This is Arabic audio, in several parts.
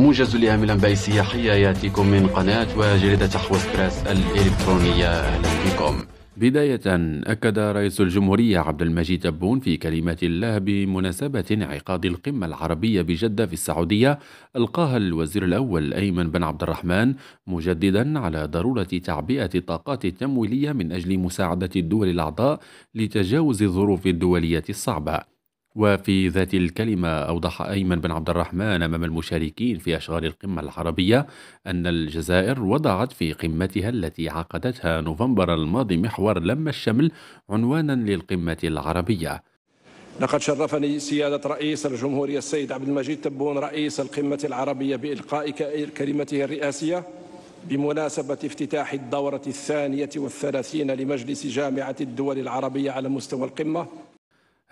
موجز لأهم الأنباء السياحية يأتيكم من قناة وجريدة حوس براس الإلكترونية أهلا بكم بداية أكد رئيس الجمهورية عبد المجيد تبون في كلمات له بمناسبة انعقاد القمة العربية بجدة في السعودية ألقاها الوزير الأول أيمن بن عبد الرحمن مجددا على ضرورة تعبئة الطاقات التمويلية من أجل مساعدة الدول الأعضاء لتجاوز الظروف الدولية الصعبة وفي ذات الكلمة أوضح أيمن بن عبد الرحمن أمام المشاركين في أشغال القمة العربية أن الجزائر وضعت في قمتها التي عقدتها نوفمبر الماضي محور لما الشمل عنوانا للقمة العربية لقد شرفني سيادة رئيس الجمهورية السيد عبد المجيد تبون رئيس القمة العربية بإلقاء كلمته الرئاسية بمناسبة افتتاح الدورة الثانية والثلاثين لمجلس جامعة الدول العربية على مستوى القمة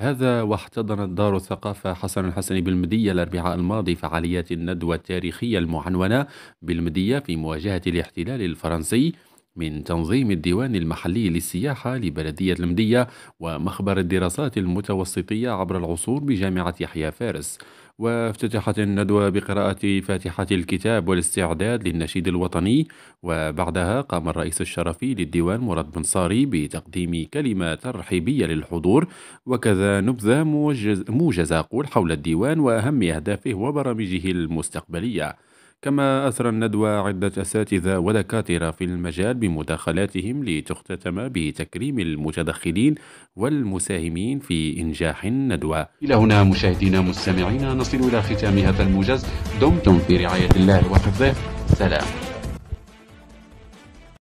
هذا واحتضنت دار الثقافة حسن الحسني بالمدية الأربعاء الماضي فعاليات الندوة التاريخية المعنونة بالمدية في مواجهة الاحتلال الفرنسي من تنظيم الديوان المحلي للسياحة لبلدية المدية ومخبر الدراسات المتوسطية عبر العصور بجامعة يحيى فارس وافتتحت الندوة بقراءة فاتحة الكتاب والاستعداد للنشيد الوطني وبعدها قام الرئيس الشرفي للديوان مراد بن صاري بتقديم كلمة ترحيبية للحضور وكذا نبذة موجزة قول حول الديوان وأهم أهدافه وبرامجه المستقبلية كما أثر الندوة عدة أساتذة ودكاترة في المجال بمداخلاتهم لتختتم بتكريم المتدخلين والمساهمين في إنجاح الندوة إلى هنا مشاهدينا مستمعينا نصل إلى ختام هذا الموجز دمتم في رعاية الله وحفظه سلام